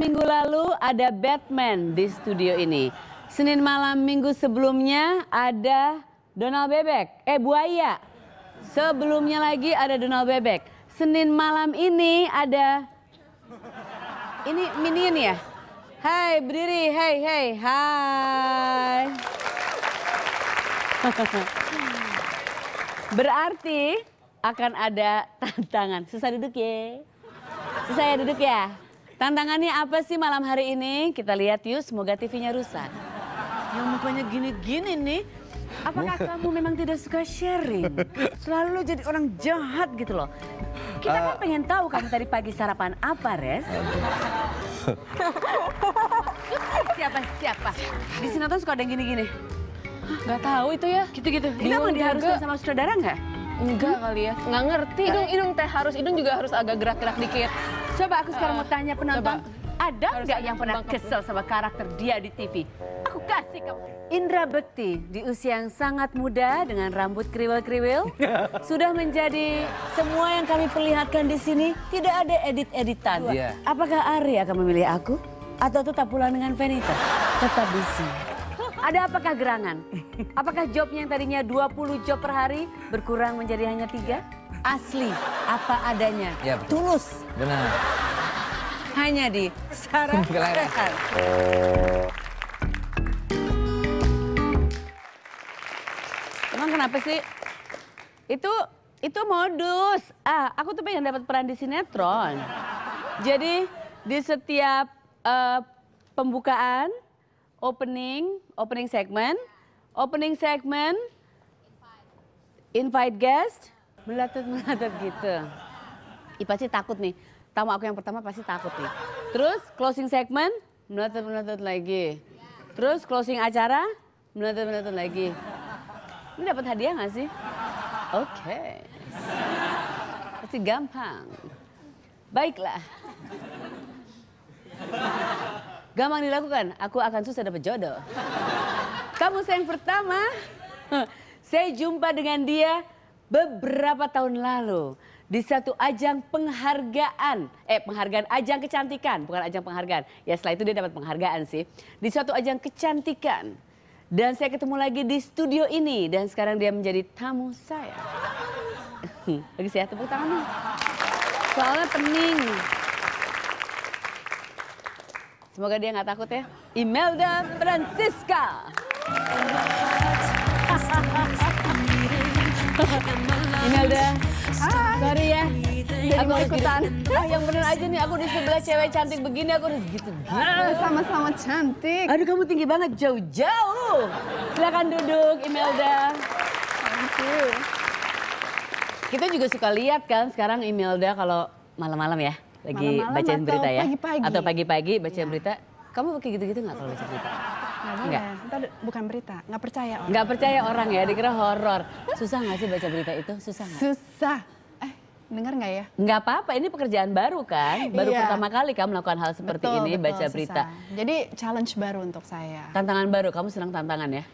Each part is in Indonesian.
minggu lalu ada Batman di studio ini. Senin malam minggu sebelumnya ada Donald Bebek. Eh buaya. Sebelumnya lagi ada Donald Bebek. Senin malam ini ada ini minion ya? Hai berdiri, hai hai hai. Berarti akan ada tantangan. Susah duduk ya. Susah ya duduk ya. Tantangannya apa sih malam hari ini? Kita lihat yuk, semoga TV-nya rusak. Yang mukanya gini-gini nih, apakah kamu memang tidak suka sharing? Selalu jadi orang jahat gitu loh. Kita uh, kan eh. pengen tahu kamu tadi pagi sarapan apa, Res? siapa, siapa? Di sinetron suka ada yang gini-gini. Gak tahu itu ya. Gitu-gitu. Kenapa diharuskan sama sutradara nggak? Enggak kali ya. Nggak ngerti. Hidung, hidung teh harus, hidung juga harus agak gerak-gerak dikit. Coba aku sekarang mau tanya penonton, ada nggak yang pernah kesel sama karakter dia di TV? Aku kasih kamu. Indra Bekti di usia yang sangat muda dengan rambut kriwil-kriwil sudah menjadi semua yang kami perlihatkan di sini tidak ada edit-editan. Iya. Apakah Ari akan memilih aku atau tetap pulang dengan Venita? Tetap di sini. Ada apakah gerangan? Apakah jobnya yang tadinya 20 job per hari berkurang menjadi hanya tiga? asli, apa adanya, ya, tulus. Benar. Hanya di sarang Sehat. Emang kenapa sih? Itu itu modus. Ah, aku tuh pengen dapat peran di sinetron. Jadi di setiap uh, pembukaan, opening, opening segment opening segment invite guest, Melatut-melatut gitu. Ih pasti takut nih. Tamu aku yang pertama pasti takut nih. Terus closing segmen, melatut-melatut lagi. Terus closing acara, melatut-melatut lagi. Ini dapat hadiah nggak sih? Oke. Okay. Pasti gampang. Baiklah. Gampang dilakukan, aku akan susah dapat jodoh. Kamu saya yang pertama, saya jumpa dengan dia beberapa tahun lalu di satu ajang penghargaan, eh penghargaan ajang kecantikan, bukan ajang penghargaan. Ya setelah itu dia dapat penghargaan sih. Di suatu ajang kecantikan. Dan saya ketemu lagi di studio ini dan sekarang dia menjadi tamu saya. Lagi saya tepuk tangan. Soalnya pening. Semoga dia nggak takut ya. Imelda Francisca. ini ada ah, sorry ya. Jadi aku ikutan. Ah, yang bener aja nih, aku di sebelah cewek cantik begini, aku harus gitu. Ah, sama-sama cantik. Aduh, kamu tinggi banget, jauh-jauh. Silakan duduk, Imelda. Thank you. Kita juga suka lihat kan sekarang Imelda kalau malam-malam ya, lagi malam bacain berita ya. Atau pagi-pagi bacain iya. berita. Kamu pakai gitu-gitu nggak kalau baca berita? enggak boleh. Ya? bukan berita, nggak percaya orang. Nggak percaya orang ya, dikira horor. Susah nggak sih baca berita itu? Susah nggak? Susah. Eh, dengar nggak ya? Nggak apa-apa, ini pekerjaan baru kan? Baru iya. pertama kali kamu melakukan hal seperti betul, ini, betul, baca susah. berita. Jadi challenge baru untuk saya. Tantangan baru, kamu senang tantangan ya?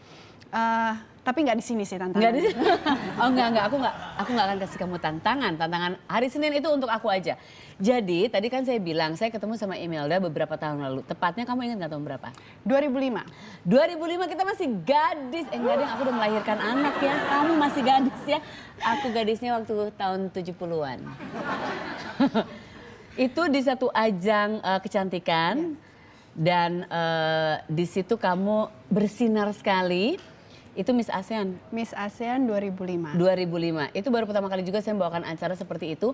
Uh, tapi nggak di sini sih tantangan. Nggak di sini. Oh nggak nggak, aku nggak aku nggak akan kasih kamu tantangan. Tantangan hari Senin itu untuk aku aja. Jadi tadi kan saya bilang saya ketemu sama Imelda beberapa tahun lalu. Tepatnya kamu ingat nggak tahun berapa? 2005. 2005 kita masih gadis. Eh gadis, aku udah melahirkan anak ya. Kamu masih gadis ya. Aku gadisnya waktu tahun 70-an. itu di satu ajang uh, kecantikan. Yes. Dan uh, di situ kamu bersinar sekali itu Miss ASEAN? Miss ASEAN 2005. 2005. Itu baru pertama kali juga saya membawakan acara seperti itu.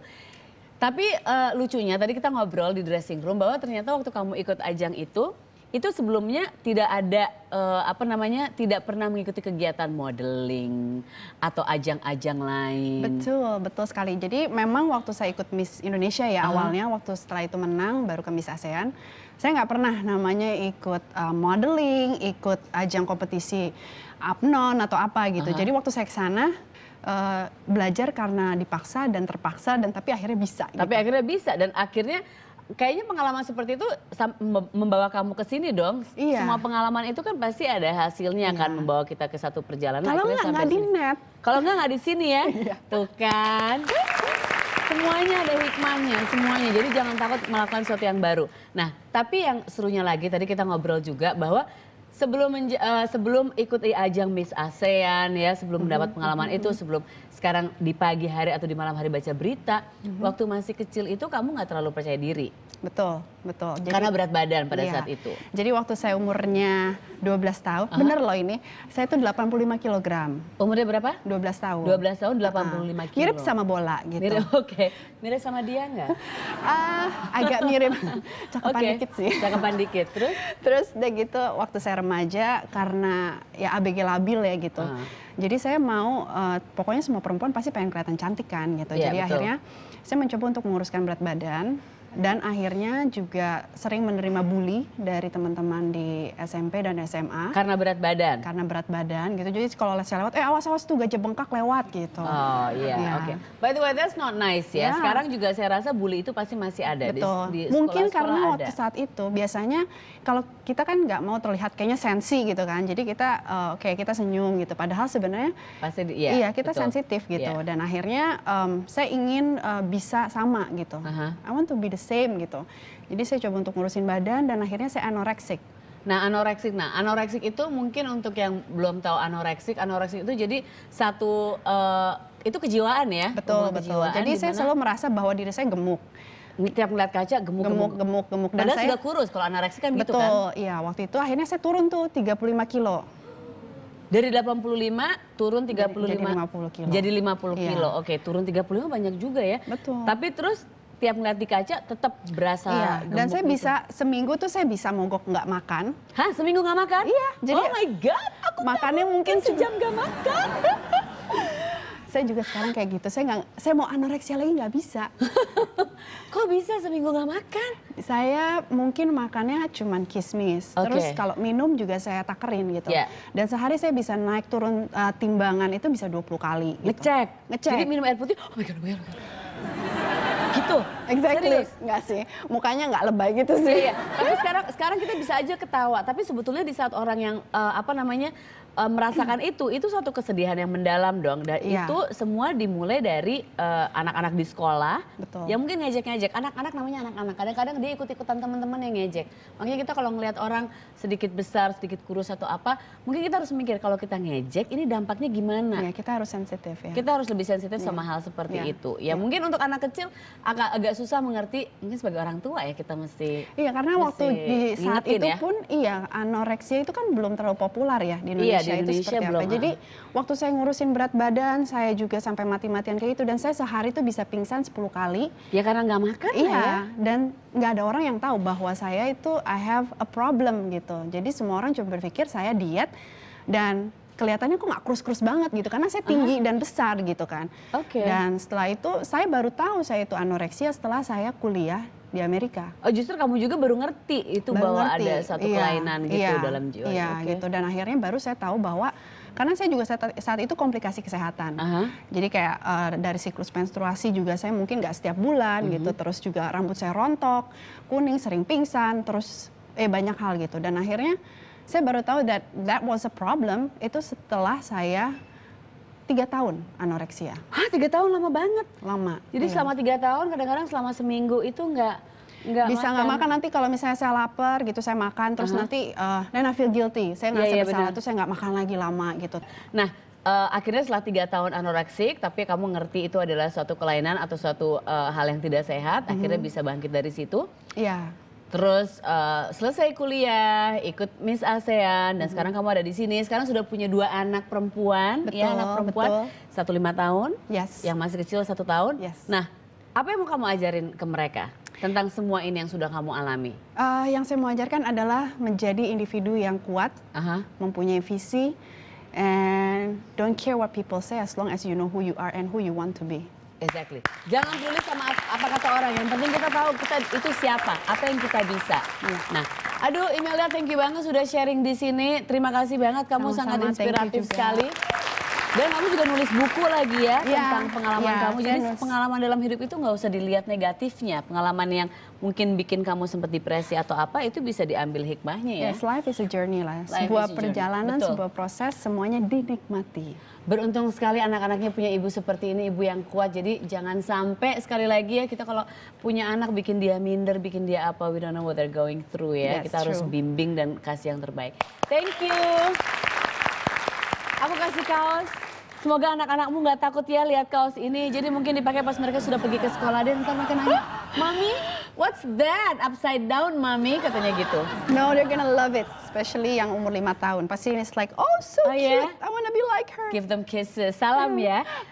Tapi uh, lucunya tadi kita ngobrol di dressing room bahwa ternyata waktu kamu ikut ajang itu itu sebelumnya tidak ada uh, apa namanya tidak pernah mengikuti kegiatan modeling atau ajang-ajang lain. Betul, betul sekali. Jadi memang waktu saya ikut Miss Indonesia ya uh awalnya waktu setelah itu menang baru ke Miss ASEAN, saya nggak pernah namanya ikut uh, modeling, ikut ajang kompetisi apnon atau apa gitu. Uh Jadi waktu saya ke sana Uh, belajar karena dipaksa dan terpaksa dan tapi akhirnya bisa. Tapi gitu. akhirnya bisa dan akhirnya kayaknya pengalaman seperti itu membawa kamu ke sini dong. Iya. Semua pengalaman itu kan pasti ada hasilnya iya. kan membawa kita ke satu perjalanan. Kalau nggak nggak di net. Kalau nggak nggak di sini ya. Iya. Tuh kan. Semuanya ada hikmahnya, semuanya. Jadi jangan takut melakukan sesuatu yang baru. Nah, tapi yang serunya lagi tadi kita ngobrol juga bahwa sebelum uh, sebelum ikut ajang Miss ASEAN ya, sebelum mm -hmm. mendapat pengalaman mm -hmm. itu, mhm. sebelum sekarang di pagi hari atau di malam hari baca berita, mm -hmm. waktu masih kecil itu kamu nggak terlalu percaya diri. Betul, betul. Jadi, Karena berat badan pada iya. saat itu. Jadi waktu saya umurnya 12 tahun, Aha. bener loh ini, saya itu 85 kg. Umurnya berapa? 12 tahun. 12 tahun 85 kg. Mirip sama bola gitu. Mirip, oke. Okay. Mirip sama dia nggak? uh, agak mirip. Cakepan okay. dikit sih. Cakepan dikit, terus? Terus udah gitu waktu saya remaja karena ya ABG labil ya gitu. Uh. Jadi saya mau uh, pokoknya semua perempuan pasti pengen kelihatan cantik kan gitu. Yeah, Jadi betul. akhirnya saya mencoba untuk menguruskan berat badan dan akhirnya juga sering menerima bully dari teman-teman di SMP dan SMA karena berat badan karena berat badan gitu jadi kalau saya lewat eh awas awas tuh gajah bengkak lewat gitu oh iya yeah. oke okay. by the way that's not nice ya yeah. sekarang juga saya rasa bully itu pasti masih ada betul di, di sekolah, mungkin karena ada. waktu saat itu biasanya kalau kita kan nggak mau terlihat kayaknya sensi gitu kan jadi kita uh, kayak kita senyum gitu padahal sebenarnya pasti iya, iya kita sensitif gitu yeah. dan akhirnya um, saya ingin uh, bisa sama gitu uh -huh. I want to be the same gitu. Jadi saya coba untuk ngurusin badan dan akhirnya saya anoreksik. Nah, anoreksik. Nah, anoreksik itu mungkin untuk yang belum tahu anoreksik, anoreksik itu jadi satu uh, itu kejiwaan ya. Betul, betul. jadi dimana... saya selalu merasa bahwa diri saya gemuk. Tiap melihat kaca gemuk, gemuk, gemuk, gemuk. Dan saya juga kurus kalau anoreksik kan gitu betul, gitu kan. Betul, iya. Waktu itu akhirnya saya turun tuh 35 kilo. Dari 85 turun 35 jadi, jadi 50 kilo. Jadi 50 iya. kilo. Iya. Oke, turun 35 banyak juga ya. Betul. Tapi terus tiap ngeliat di kaca tetap berasa iya. Dan saya itu. bisa gitu. seminggu tuh saya bisa mogok nggak makan. Hah seminggu nggak makan? Iya. Jadi, oh my god, aku makannya mungkin sejam nggak makan. saya juga sekarang kayak gitu. Saya nggak, saya mau anoreksia lagi nggak bisa. Kok bisa seminggu nggak makan? Saya mungkin makannya cuman kismis. Okay. Terus kalau minum juga saya takerin gitu. Yeah. Dan sehari saya bisa naik turun uh, timbangan itu bisa 20 kali. Gitu. Ngecek. Ngecek. Jadi minum air putih. Oh my god, oh my god. Oh gitu. Exactly. nggak Enggak sih. Mukanya nggak lebay gitu sih. Iya, iya. Tapi sekarang sekarang kita bisa aja ketawa, tapi sebetulnya di saat orang yang uh, apa namanya uh, merasakan itu itu suatu kesedihan yang mendalam dong dan ya. itu semua dimulai dari anak eh, anak-anak di sekolah Betul. yang mungkin ngejek-ngejek anak-anak namanya anak-anak kadang-kadang dia ikut-ikutan teman-teman yang ngejek makanya kita kalau ngelihat orang sedikit besar sedikit kurus atau apa mungkin kita harus mikir kalau kita ngejek ini dampaknya gimana ya kita harus sensitif ya kita harus lebih sensitif ya. sama iya. hal seperti ya. itu ya ya mungkin untuk anak kecil agak agak susah mengerti mungkin sebagai orang tua ya kita mesti iya karena mesti waktu di saat itu ya. pun iya anoreksia itu kan belum terlalu populer ya di iya, Indonesia iya, Indonesia, di Indonesia itu seperti belum. apa. Jadi waktu saya ngurusin berat badan, saya juga sampai mati-matian kayak gitu dan saya sehari itu bisa pingsan 10 kali. Ya karena nggak makan iya, ya. dan nggak ada orang yang tahu bahwa saya itu I have a problem gitu. Jadi semua orang cuma berpikir saya diet dan kelihatannya kok nggak krus-krus banget gitu karena saya tinggi -huh. dan besar gitu kan. Oke. Okay. Dan setelah itu saya baru tahu saya itu anoreksia setelah saya kuliah di Amerika. Oh justru kamu juga baru ngerti itu baru bahwa ngerti. ada satu iya, kelainan gitu iya, dalam jiwa. Iya ya, okay. gitu dan akhirnya baru saya tahu bahwa karena saya juga saat, saat itu komplikasi kesehatan. Uh -huh. Jadi kayak uh, dari siklus menstruasi juga saya mungkin nggak setiap bulan uh mhm. -huh. gitu, terus juga rambut saya rontok, kuning, sering pingsan, terus eh banyak hal gitu. Dan akhirnya saya baru tahu that that was a problem itu setelah saya tiga tahun anoreksia. Hah tiga tahun lama banget. Lama. Jadi iya. selama tiga tahun kadang-kadang selama seminggu itu nggak Nggak bisa nggak makan. makan nanti kalau misalnya saya lapar gitu saya makan terus uh -huh. nanti uh, then I feel guilty saya nggak yeah, terus saya nggak makan lagi lama gitu nah uh, akhirnya setelah tiga tahun anoreksik, tapi kamu ngerti itu adalah suatu kelainan atau suatu uh, hal yang tidak sehat, mm -hmm. akhirnya bisa bangkit dari situ. Iya. Yeah. Terus uh, selesai kuliah, ikut Miss ASEAN, dan mm -hmm. sekarang kamu ada di sini. Sekarang sudah punya dua anak perempuan, iya, betul, ya anak perempuan, satu lima tahun, yes. yang masih kecil satu tahun. Yes. Nah, apa yang mau kamu ajarin ke mereka? tentang semua ini yang sudah kamu alami? Uh, yang saya mau ajarkan adalah menjadi individu yang kuat, uh -huh. mempunyai visi, and don't care what people say as long as you know who you are and who you want to be. Exactly. Jangan dulu sama apa kata orang. Yang penting kita tahu kita itu siapa, apa yang kita bisa. Yeah. Nah, aduh Imelda, thank you banget sudah sharing di sini. Terima kasih banget, kamu Sama -sama, sangat inspiratif sekali. Dan kamu juga nulis buku lagi ya, ya tentang pengalaman ya, kamu. Jadi nulis. pengalaman dalam hidup itu nggak usah dilihat negatifnya. Pengalaman yang mungkin bikin kamu sempat depresi atau apa itu bisa diambil hikmahnya ya. Yes, life is a journey lah. Life sebuah perjalanan, Betul. sebuah proses, semuanya dinikmati. Beruntung sekali anak-anaknya punya ibu seperti ini, ibu yang kuat. Jadi jangan sampai sekali lagi ya kita kalau punya anak bikin dia minder, bikin dia apa, we don't know what they're going through ya. That's kita true. harus bimbing dan kasih yang terbaik. Thank you. Aku kasih kaos Semoga anak-anakmu nggak takut ya lihat kaos ini. Jadi mungkin dipakai pas mereka sudah pergi ke sekolah dan ntar makan nanya, Mami, what's that? Upside down, Mami, katanya gitu. No, they're gonna love it. Especially yang umur lima tahun. Pasti ini like, oh so oh, cute, yeah? I wanna be like her. Give them kisses. Salam ya. Hmm.